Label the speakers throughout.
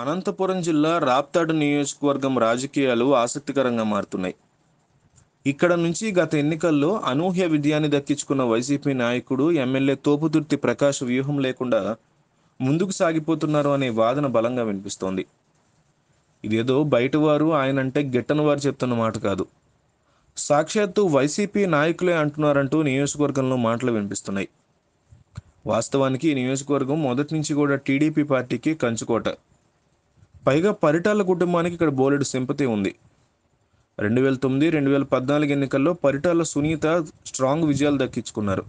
Speaker 1: అనంతపురం జిల్లా రాప్తాడు నియోజకవర్గం రాజకీయాలు ఆసక్తికరంగా మారుతున్నాయి ఇక్కడ నుంచి గత ఎన్నికల్లో అనూహ్య విజయాన్ని దక్కించుకున్న వైసీపీ నాయకుడు ఎమ్మెల్యే తోపుదుర్తి ప్రకాష్ వ్యూహం లేకుండా ముందుకు సాగిపోతున్నారు అనే వాదన బలంగా వినిపిస్తోంది ఇదేదో బయటవారు అంటే గిట్టని వారు చెప్తున్న మాట కాదు సాక్షాత్తు వైసీపీ నాయకులే అంటున్నారంటూ నియోజకవర్గంలో మాటలు వినిపిస్తున్నాయి వాస్తవానికి ఈ నియోజకవర్గం మొదటి నుంచి కూడా టీడీపీ పార్టీకి కంచుకోట పైగా పరిటాల కుటుంబానికి ఇక్కడ బోలెడు సింపతి ఉంది రెండు వేల తొమ్మిది రెండు వేల పద్నాలుగు ఎన్నికల్లో పరిటాల సునీత స్ట్రాంగ్ విజయాలు దక్కించుకున్నారు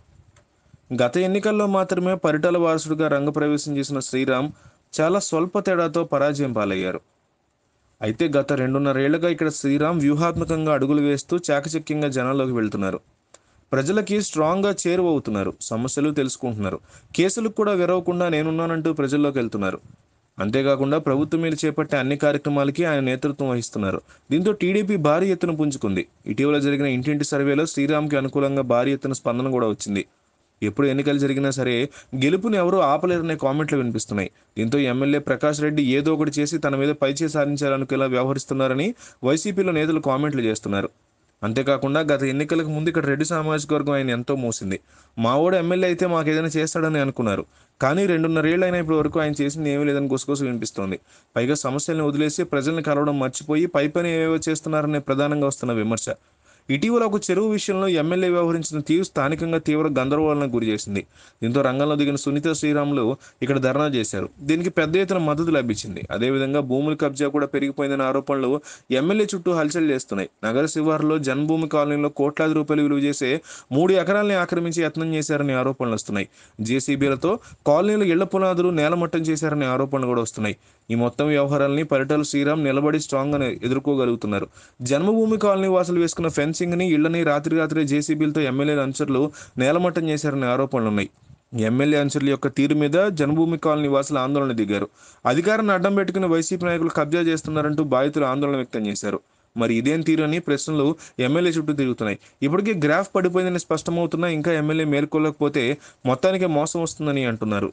Speaker 1: గత ఎన్నికల్లో మాత్రమే పరిటాల వారసుడిగా రంగప్రవేశం చేసిన శ్రీరామ్ చాలా స్వల్ప తేడాతో పరాజయం పాలయ్యారు అయితే గత రెండున్నరేళ్లుగా ఇక్కడ శ్రీరామ్ వ్యూహాత్మకంగా అడుగులు వేస్తూ చాకచక్యంగా జనాల్లోకి వెళ్తున్నారు ప్రజలకి స్ట్రాంగ్గా చేరువవుతున్నారు సమస్యలు తెలుసుకుంటున్నారు కేసులకు కూడా విరవకుండా నేనున్నానంటూ ప్రజల్లోకి వెళ్తున్నారు అంతేకాకుండా ప్రభుత్వం మీద చేపట్టే అన్ని కార్యక్రమాలకి ఆయన నేతృత్వం వహిస్తున్నారు దీంతో టీడీపీ భారీ ఎత్తున పుంజుకుంది ఇటీవల జరిగిన ఇంటింటి సర్వేలో శ్రీరామ్కి అనుకూలంగా భారీ ఎత్తున స్పందన కూడా వచ్చింది ఎప్పుడు ఎన్నికలు జరిగినా సరే గెలుపుని ఎవరూ ఆపలేరనే కామెంట్లు వినిపిస్తున్నాయి దీంతో ఎమ్మెల్యే ప్రకాష్ రెడ్డి ఏదో ఒకటి చేసి తన మీద పైచే సాధించాలనుకునేలా వ్యవహరిస్తున్నారని వైసీపీలో నేతలు కామెంట్లు చేస్తున్నారు అంతేకాకుండా గత ఎన్నికలకు ముందు ఇక్కడ రెడ్డి సామాజిక వర్గం ఆయన ఎంతో మోసింది మావోడు ఎమ్మెల్యే అయితే మాకు ఏదైనా చేస్తాడని అనుకున్నారు కానీ ఏళ్ళు అయినా ఇప్పటి వరకు ఆయన చేసింది ఏమీ లేదని గుసగుసు వినిపిస్తోంది పైగా సమస్యలను వదిలేసి ప్రజల్ని కలవడం మర్చిపోయి పై పని ఏవేవో చేస్తున్నారనే ప్రధానంగా వస్తున్న విమర్శ ఇటీవల ఒక చెరువు విషయంలో ఎమ్మెల్యే వ్యవహరించిన తీరు స్థానికంగా తీవ్ర గందరగోళానికి చేసింది దీంతో రంగంలో దిగిన సునీత శ్రీరాములు ఇక్కడ ధర్నా చేశారు దీనికి పెద్ద ఎత్తున మద్దతు లభించింది అదేవిధంగా భూముల కబ్జా కూడా పెరిగిపోయిందనే ఆరోపణలు ఎమ్మెల్యే చుట్టూ హల్చల్ చేస్తున్నాయి నగర శివారులో జన్మభూమి కాలనీలో కోట్లాది రూపాయలు విలువ చేసే మూడు ఎకరాలని ఆక్రమించి యత్నం చేశారనే ఆరోపణలు వస్తున్నాయి జేసీబీలతో కాలనీలు ఇళ్ల పునాదులు నేలమట్టం చేశారనే ఆరోపణలు కూడా వస్తున్నాయి ఈ మొత్తం వ్యవహారాలని పరిటాల శ్రీరామ్ నిలబడి స్ట్రాంగ్ గా ఎదుర్కోగలుగుతున్నారు జన్మభూమి కాలనీ వాసులు వేసుకున్న ఫెన్సింగ్ ని ఇళ్లని రాత్రి రాత్రి జేసీబీలతో ఎమ్మెల్యే అనుచరులు నేలమట్టం చేశారనే ఆరోపణలు ఉన్నాయి ఎమ్మెల్యే అనుచరుల యొక్క తీరు మీద జన్మభూమి కాలనీ వాసులు ఆందోళన దిగారు అధికారాన్ని అడ్డం పెట్టుకుని వైసీపీ నాయకులు కబ్జా చేస్తున్నారంటూ బాధితులు ఆందోళన వ్యక్తం చేశారు మరి ఇదేం తీరు అని ప్రశ్నలు ఎమ్మెల్యే చుట్టూ తిరుగుతున్నాయి ఇప్పటికీ గ్రాఫ్ పడిపోయిందని స్పష్టమవుతున్నా ఇంకా ఎమ్మెల్యే మేల్కొలకపోతే మొత్తానికి మోసం వస్తుందని అంటున్నారు